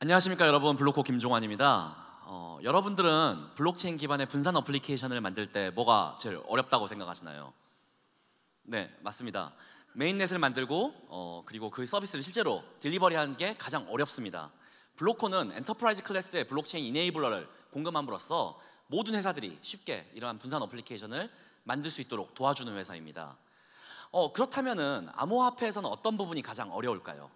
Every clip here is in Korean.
안녕하십니까 여러분 블록코 김종환입니다. 어, 여러분들은 블록체인 기반의 분산 어플리케이션을 만들 때 뭐가 제일 어렵다고 생각하시나요? 네 맞습니다. 메인넷을 만들고 어, 그리고 그 서비스를 실제로 딜리버리하는 게 가장 어렵습니다. 블록코는 엔터프라이즈 클래스의 블록체인 이네이블러를 공급함으로써 모든 회사들이 쉽게 이러한 분산 어플리케이션을 만들 수 있도록 도와주는 회사입니다. 어, 그렇다면 암호화폐에서는 어떤 부분이 가장 어려울까요?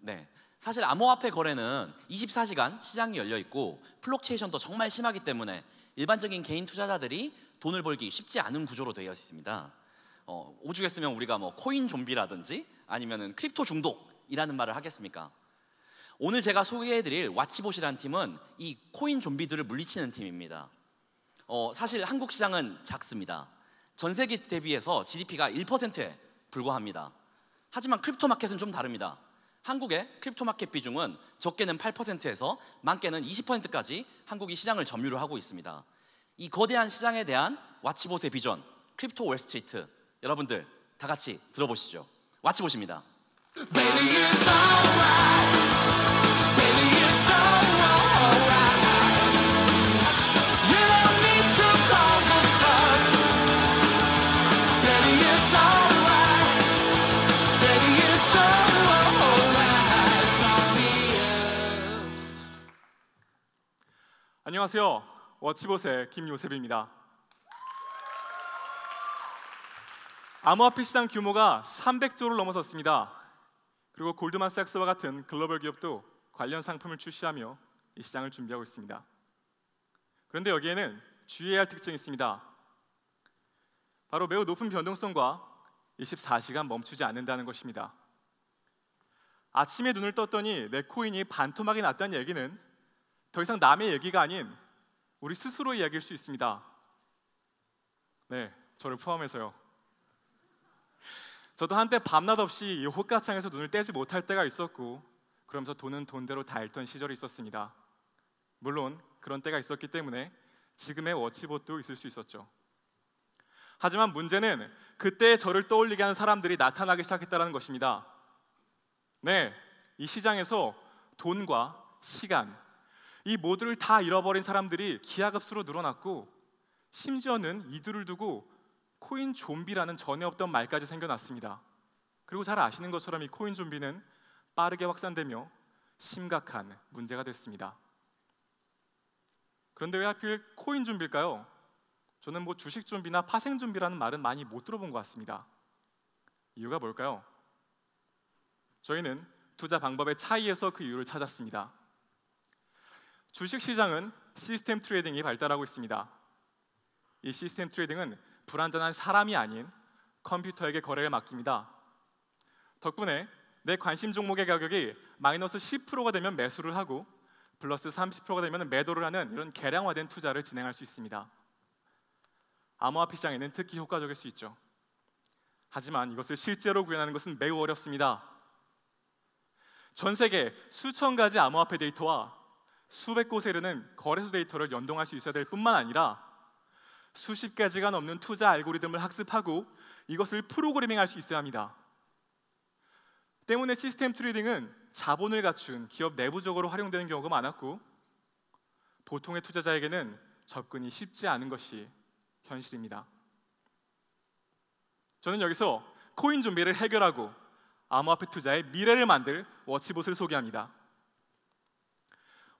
네, 사실 암호화폐 거래는 24시간 시장이 열려 있고 플록체이션도 정말 심하기 때문에 일반적인 개인 투자자들이 돈을 벌기 쉽지 않은 구조로 되어 있습니다. 어, 오죽했으면 우리가 뭐 코인 좀비라든지 아니면은 크립토 중독이라는 말을 하겠습니까? 오늘 제가 소개해드릴 왓치봇이라는 팀은 이 코인 좀비들을 물리치는 팀입니다. 어, 사실 한국 시장은 작습니다. 전 세계 대비해서 GDP가 1%에 불과합니다. 하지만 크립토 마켓은 좀 다릅니다. 한국의 크립토 마켓 비중은 적게는 8%에서 많게는 20%까지 한국이 시장을 점유를 하고 있습니다. 이 거대한 시장에 대한 와치봇의 비전, 크립토 월스트리트 여러분들 다 같이 들어보시죠. 와치봇입니다. 안녕하세요. 워치봇의 김요셉입니다. 암호화폐 시장 규모가 300조를 넘어섰습니다. 그리고 골드만삭스와 같은 글로벌 기업도 관련 상품을 출시하며 이 시장을 준비하고 있습니다. 그런데 여기에는 주의해야 할 특징이 있습니다. 바로 매우 높은 변동성과 24시간 멈추지 않는다는 것입니다. 아침에 눈을 떴더니 내 코인이 반토막이 났다는 얘기는 더 이상 남의 얘기가 아닌 우리 스스로 이야기할수 있습니다. 네, 저를 포함해서요. 저도 한때 밤낮 없이 이 호가창에서 눈을 떼지 못할 때가 있었고 그러면서 돈은 돈대로 다 잃던 시절이 있었습니다. 물론 그런 때가 있었기 때문에 지금의 워치봇도 있을 수 있었죠. 하지만 문제는 그때의 저를 떠올리게 하는 사람들이 나타나기 시작했다는 것입니다. 네, 이 시장에서 돈과 시간, 이 모두를 다 잃어버린 사람들이 기하급수로 늘어났고 심지어는 이들을 두고 코인 좀비라는 전혀 없던 말까지 생겨났습니다. 그리고 잘 아시는 것처럼 이 코인 좀비는 빠르게 확산되며 심각한 문제가 됐습니다. 그런데 왜 하필 코인 좀비일까요? 저는 뭐 주식 좀비나 파생 좀비라는 말은 많이 못 들어본 것 같습니다. 이유가 뭘까요? 저희는 투자 방법의 차이에서 그 이유를 찾았습니다. 주식 시장은 시스템 트레이딩이 발달하고 있습니다. 이 시스템 트레이딩은 불완전한 사람이 아닌 컴퓨터에게 거래를 맡깁니다. 덕분에 내 관심 종목의 가격이 마이너스 10%가 되면 매수를 하고 플러스 30%가 되면 매도를 하는 이런 개량화된 투자를 진행할 수 있습니다. 암호화폐 시장에는 특히 효과적일 수 있죠. 하지만 이것을 실제로 구현하는 것은 매우 어렵습니다. 전 세계 수천 가지 암호화폐 데이터와 수백 곳에 이르는 거래소 데이터를 연동할 수 있어야 될 뿐만 아니라 수십 가지가 넘는 투자 알고리즘을 학습하고 이것을 프로그래밍할 수 있어야 합니다. 때문에 시스템 트레이딩은 자본을 갖춘 기업 내부적으로 활용되는 경우가 많았고 보통의 투자자에게는 접근이 쉽지 않은 것이 현실입니다. 저는 여기서 코인 좀비를 해결하고 암호화폐 투자의 미래를 만들 워치봇을 소개합니다.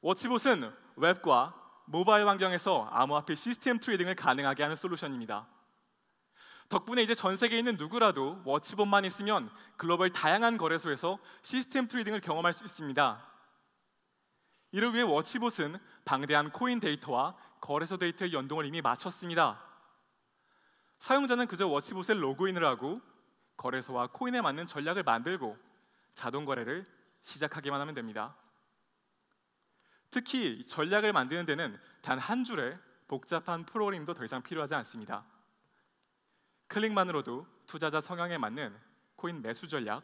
워치봇은 웹과 모바일 환경에서 암호화폐 시스템 트레이딩을 가능하게 하는 솔루션입니다. 덕분에 이제 전 세계에 있는 누구라도 워치봇만 있으면 글로벌 다양한 거래소에서 시스템 트레이딩을 경험할 수 있습니다. 이를 위해 워치봇은 방대한 코인 데이터와 거래소 데이터의 연동을 이미 마쳤습니다. 사용자는 그저 워치봇에 로그인을 하고 거래소와 코인에 맞는 전략을 만들고 자동 거래를 시작하기만 하면 됩니다. 특히 전략을 만드는 데는 단 한 줄의 복잡한 프로그램도 더 이상 필요하지 않습니다. 클릭만으로도 투자자 성향에 맞는 코인 매수 전략,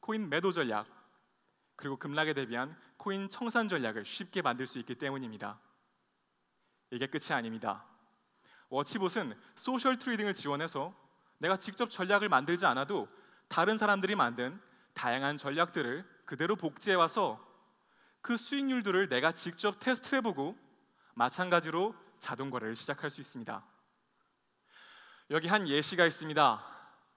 코인 매도 전략, 그리고 급락에 대비한 코인 청산 전략을 쉽게 만들 수 있기 때문입니다. 이게 끝이 아닙니다. 워치봇은 소셜 트레이딩을 지원해서 내가 직접 전략을 만들지 않아도 다른 사람들이 만든 다양한 전략들을 그대로 복제해 와서 그 수익률들을 내가 직접 테스트해보고 마찬가지로 자동 거래를 시작할 수 있습니다. 여기 한 예시가 있습니다.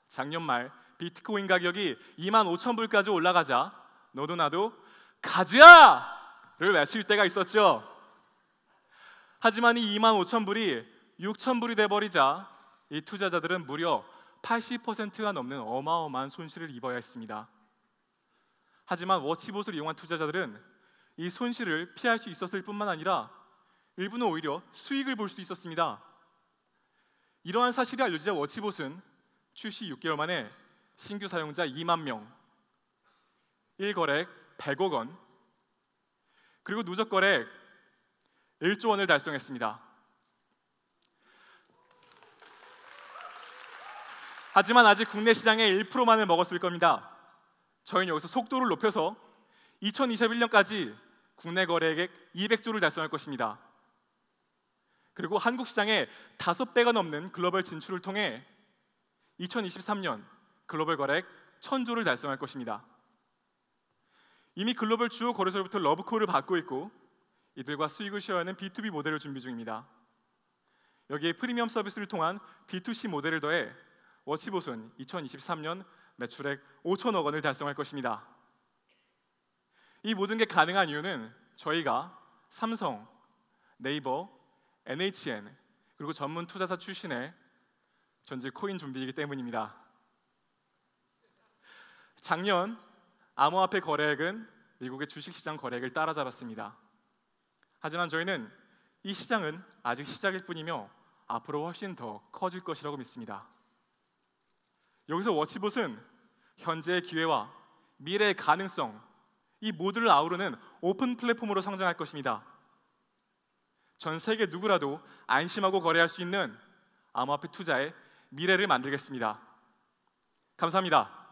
작년 말 비트코인 가격이 2만 5천 불까지 올라가자 너도 나도 가자를 외칠 때가 있었죠. 하지만 이 2만 5천 불이 6천 불이 돼버리자 이 투자자들은 무려 80%가 넘는 어마어마한 손실을 입어야 했습니다. 하지만 워치봇을 이용한 투자자들은 이 손실을 피할 수 있었을 뿐만 아니라 일부는 오히려 수익을 볼 수도 있었습니다. 이러한 사실이 알려지자 워치봇은 출시 6개월 만에 신규 사용자 2만 명, 1거래 100억 원, 그리고 누적 거래 1조 원을 달성했습니다. 하지만 아직 국내 시장의 1%만을 먹었을 겁니다. 저희는 여기서 속도를 높여서 2021년까지 국내 거래액 200조를 달성할 것입니다. 그리고 한국 시장의 5배가 넘는 글로벌 진출을 통해 2023년 글로벌 거래액 1000조를 달성할 것입니다. 이미 글로벌 주요 거래소로부터 러브콜을 받고 있고 이들과 수익을 쉐어하는 B2B 모델을 준비 중입니다. 여기에 프리미엄 서비스를 통한 B2C 모델을 더해 워치보손 2023년 매출액 5천억 원을 달성할 것입니다. 이 모든 게 가능한 이유는 저희가 삼성, 네이버, NHN 그리고 전문 투자사 출신의 전직 코인 준비이기 때문입니다. 작년 암호화폐 거래액은 미국의 주식시장 거래액을 따라잡았습니다. 하지만 저희는 이 시장은 아직 시작일 뿐이며 앞으로 훨씬 더 커질 것이라고 믿습니다. 여기서 워치봇은 현재의 기회와 미래의 가능성 이 모두를 아우르는 오픈 플랫폼으로 성장할 것입니다. 전 세계 누구라도 안심하고 거래할 수 있는 암호화폐 투자의 미래를 만들겠습니다. 감사합니다.